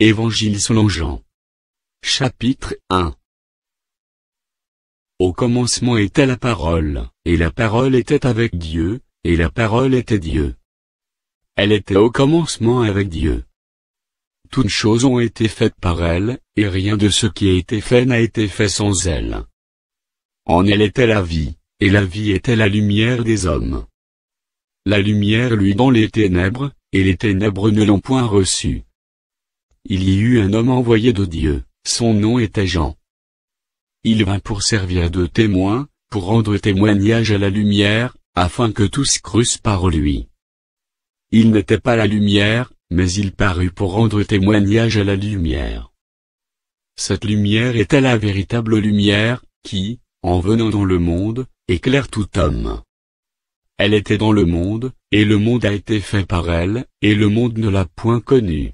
Évangile selon Jean. Chapitre 1 Au commencement était la parole, et la parole était avec Dieu, et la parole était Dieu. Elle était au commencement avec Dieu. Toutes choses ont été faites par elle, et rien de ce qui a été fait n'a été fait sans elle. En elle était la vie, et la vie était la lumière des hommes. La lumière lui dans les ténèbres, et les ténèbres ne l'ont point reçue. Il y eut un homme envoyé de Dieu, son nom était Jean. Il vint pour servir de témoin, pour rendre témoignage à la lumière, afin que tous crussent par lui. Il n'était pas la lumière, mais il parut pour rendre témoignage à la lumière. Cette lumière était la véritable lumière, qui, en venant dans le monde, éclaire tout homme. Elle était dans le monde, et le monde a été fait par elle, et le monde ne l'a point connue.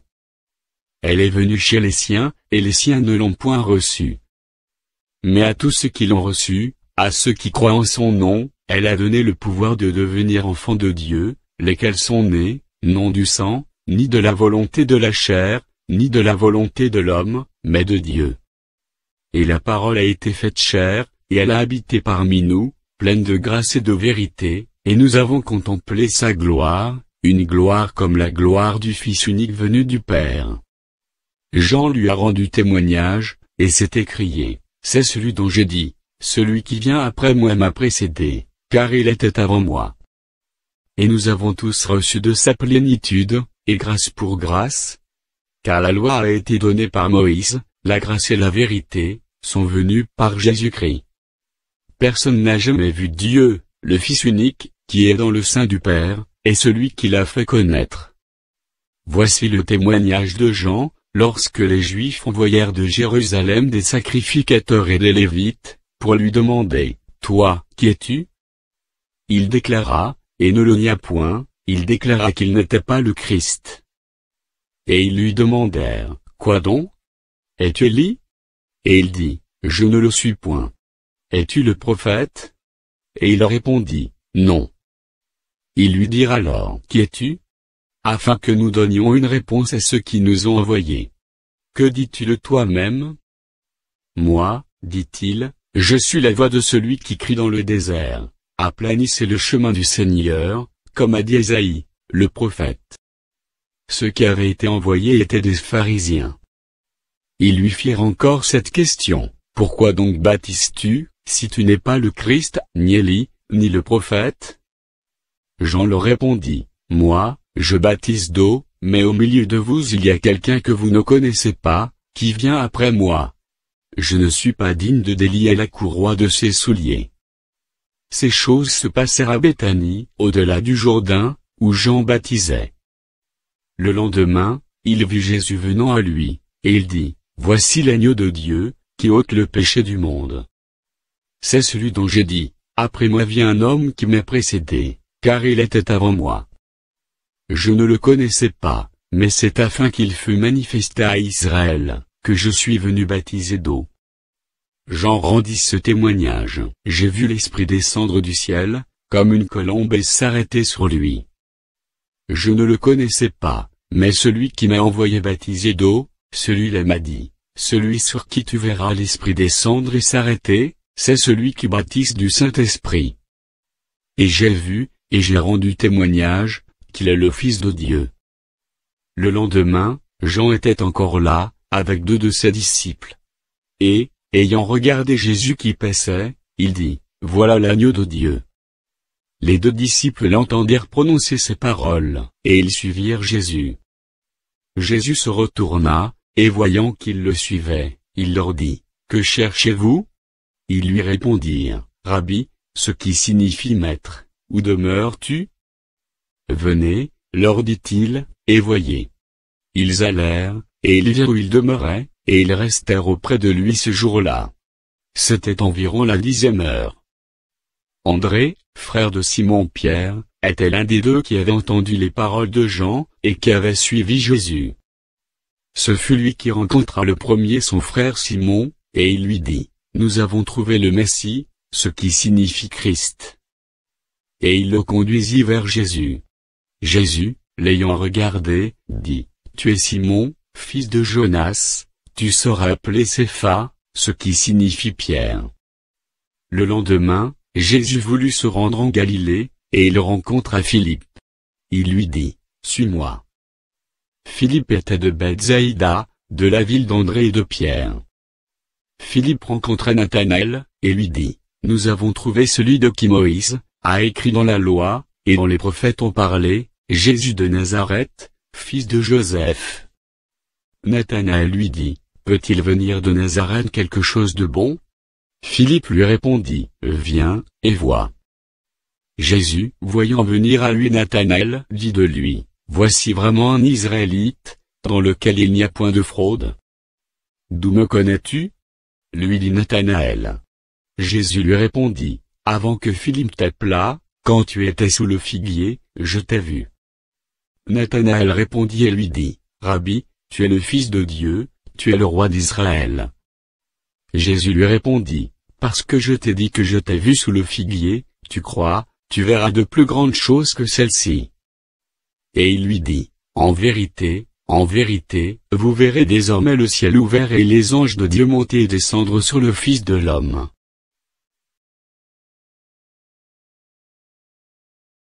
Elle est venue chez les siens, et les siens ne l'ont point reçue. Mais à tous ceux qui l'ont reçue, à ceux qui croient en son nom, elle a donné le pouvoir de devenir enfants de Dieu, lesquels sont nés, non du sang, ni de la volonté de la chair, ni de la volonté de l'homme, mais de Dieu. Et la parole a été faite chair, et elle a habité parmi nous, pleine de grâce et de vérité, et nous avons contemplé sa gloire, une gloire comme la gloire du Fils unique venu du Père. Jean lui a rendu témoignage, et s'est écrié, c'est celui dont j'ai dit, celui qui vient après moi m'a précédé, car il était avant moi. Et nous avons tous reçu de sa plénitude, et grâce pour grâce, car la loi a été donnée par Moïse, la grâce et la vérité, sont venues par Jésus-Christ. Personne n'a jamais vu Dieu, le Fils unique, qui est dans le sein du Père, et celui qui l'a fait connaître. Voici le témoignage de Jean, Lorsque les Juifs envoyèrent de Jérusalem des sacrificateurs et des Lévites, pour lui demander, Toi, qui es-tu Il déclara, et ne le nia point, il déclara qu'il n'était pas le Christ. Et ils lui demandèrent, Quoi donc Es-tu Élie Et il dit, Je ne le suis point. Es-tu le prophète Et il répondit, Non. Ils lui dirent alors, Qui es-tu afin que nous donnions une réponse à ceux qui nous ont envoyés. Que dis-tu de toi-même Moi, dit-il, je suis la voix de celui qui crie dans le désert. Aplanissez le chemin du Seigneur, comme a dit Esaïe, le prophète. Ceux qui avaient été envoyés étaient des pharisiens. Ils lui firent encore cette question, Pourquoi donc baptises-tu, si tu n'es pas le Christ, ni Élie, ni le prophète Jean leur répondit, Moi, je baptise d'eau, mais au milieu de vous il y a quelqu'un que vous ne connaissez pas, qui vient après moi. Je ne suis pas digne de délier la courroie de ses souliers. Ces choses se passèrent à Béthanie, au-delà du Jourdain, où Jean baptisait. Le lendemain, il vit Jésus venant à lui, et il dit, Voici l'agneau de Dieu, qui ôte le péché du monde. C'est celui dont j'ai dit, Après moi vient un homme qui m'est précédé, car il était avant moi. Je ne le connaissais pas, mais c'est afin qu'il fût manifesté à Israël, que je suis venu baptiser d'eau. J'en rendis ce témoignage. J'ai vu l'Esprit descendre du ciel, comme une colombe et s'arrêter sur lui. Je ne le connaissais pas, mais celui qui m'a envoyé baptiser d'eau, celui-là m'a dit, celui sur qui tu verras l'Esprit descendre et s'arrêter, c'est celui qui baptise du Saint-Esprit. Et j'ai vu, et j'ai rendu témoignage, qu'il est le Fils de Dieu. Le lendemain, Jean était encore là, avec deux de ses disciples. Et, ayant regardé Jésus qui paissait, il dit, Voilà l'agneau de Dieu. Les deux disciples l'entendirent prononcer ces paroles, et ils suivirent Jésus. Jésus se retourna, et voyant qu'ils le suivaient, il leur dit, Que cherchez-vous Ils lui répondirent, Rabbi, ce qui signifie maître, où demeures-tu Venez, leur dit-il, et voyez. Ils allèrent, et ils virent où il demeurait, et ils restèrent auprès de lui ce jour-là. C'était environ la dixième heure. André, frère de Simon-Pierre, était l'un des deux qui avait entendu les paroles de Jean, et qui avait suivi Jésus. Ce fut lui qui rencontra le premier son frère Simon, et il lui dit, Nous avons trouvé le Messie, ce qui signifie Christ. Et il le conduisit vers Jésus. Jésus, l'ayant regardé, dit, Tu es Simon, fils de Jonas, tu seras appelé Cépha, ce qui signifie Pierre. Le lendemain, Jésus voulut se rendre en Galilée, et il rencontra Philippe. Il lui dit, Suis-moi. Philippe était de Bethsaïda, de la ville d'André et de Pierre. Philippe rencontra Nathanaël, et lui dit, Nous avons trouvé celui de qui Moïse, a écrit dans la loi, et dont les prophètes ont parlé, Jésus de Nazareth, fils de Joseph. Nathanaël lui dit, peut-il venir de Nazareth quelque chose de bon Philippe lui répondit, viens, et vois. Jésus, voyant venir à lui Nathanaël, dit de lui, voici vraiment un Israélite, dans lequel il n'y a point de fraude. D'où me connais-tu lui dit Nathanaël. Jésus lui répondit, avant que Philippe t'appelât, quand tu étais sous le figuier, je t'ai vu. Nathanaël répondit et lui dit, Rabbi, tu es le Fils de Dieu, tu es le roi d'Israël. Jésus lui répondit, Parce que je t'ai dit que je t'ai vu sous le figuier, tu crois, tu verras de plus grandes choses que celles-ci. Et il lui dit, En vérité, en vérité, vous verrez désormais le ciel ouvert et les anges de Dieu monter et descendre sur le Fils de l'homme.